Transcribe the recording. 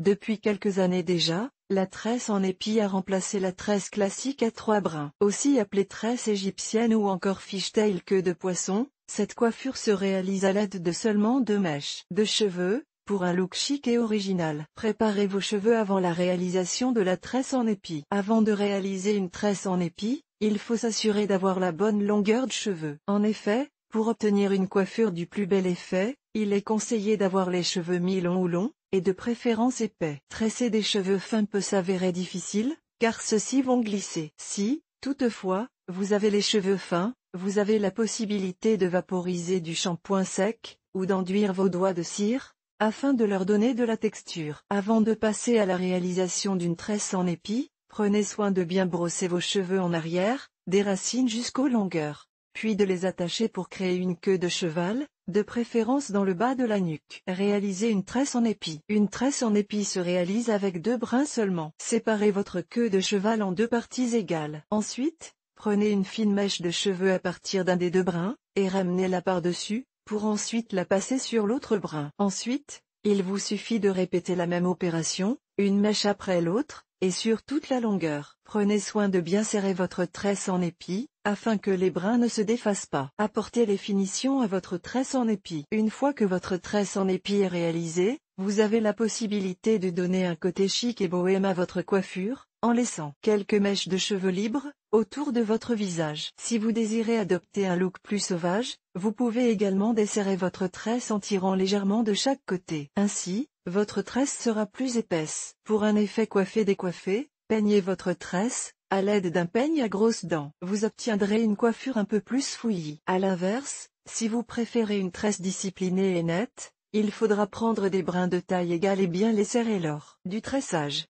Depuis quelques années déjà, la tresse en épi a remplacé la tresse classique à trois brins. Aussi appelée tresse égyptienne ou encore fishtail queue de poisson, cette coiffure se réalise à l'aide de seulement deux mèches de cheveux, pour un look chic et original. Préparez vos cheveux avant la réalisation de la tresse en épi. Avant de réaliser une tresse en épi, il faut s'assurer d'avoir la bonne longueur de cheveux. En effet, pour obtenir une coiffure du plus bel effet, il est conseillé d'avoir les cheveux mi-longs ou longs, et de préférence épais. Tresser des cheveux fins peut s'avérer difficile, car ceux-ci vont glisser. Si, toutefois, vous avez les cheveux fins, vous avez la possibilité de vaporiser du shampoing sec, ou d'enduire vos doigts de cire, afin de leur donner de la texture. Avant de passer à la réalisation d'une tresse en épi, prenez soin de bien brosser vos cheveux en arrière, des racines jusqu'aux longueurs, puis de les attacher pour créer une queue de cheval, de préférence dans le bas de la nuque. Réalisez une tresse en épi. Une tresse en épi se réalise avec deux brins seulement. Séparez votre queue de cheval en deux parties égales. Ensuite, prenez une fine mèche de cheveux à partir d'un des deux brins, et ramenez-la par-dessus, pour ensuite la passer sur l'autre brin. Ensuite, il vous suffit de répéter la même opération, une mèche après l'autre, et sur toute la longueur. Prenez soin de bien serrer votre tresse en épi, afin que les brins ne se défassent pas. Apportez les finitions à votre tresse en épi. Une fois que votre tresse en épi est réalisée, vous avez la possibilité de donner un côté chic et bohème à votre coiffure, en laissant quelques mèches de cheveux libres, autour de votre visage. Si vous désirez adopter un look plus sauvage, vous pouvez également desserrer votre tresse en tirant légèrement de chaque côté. Ainsi, votre tresse sera plus épaisse. Pour un effet coiffé-décoiffé, peignez votre tresse, à l'aide d'un peigne à grosses dents, vous obtiendrez une coiffure un peu plus fouillie. À l'inverse, si vous préférez une tresse disciplinée et nette, il faudra prendre des brins de taille égale et bien les serrer lors du tressage.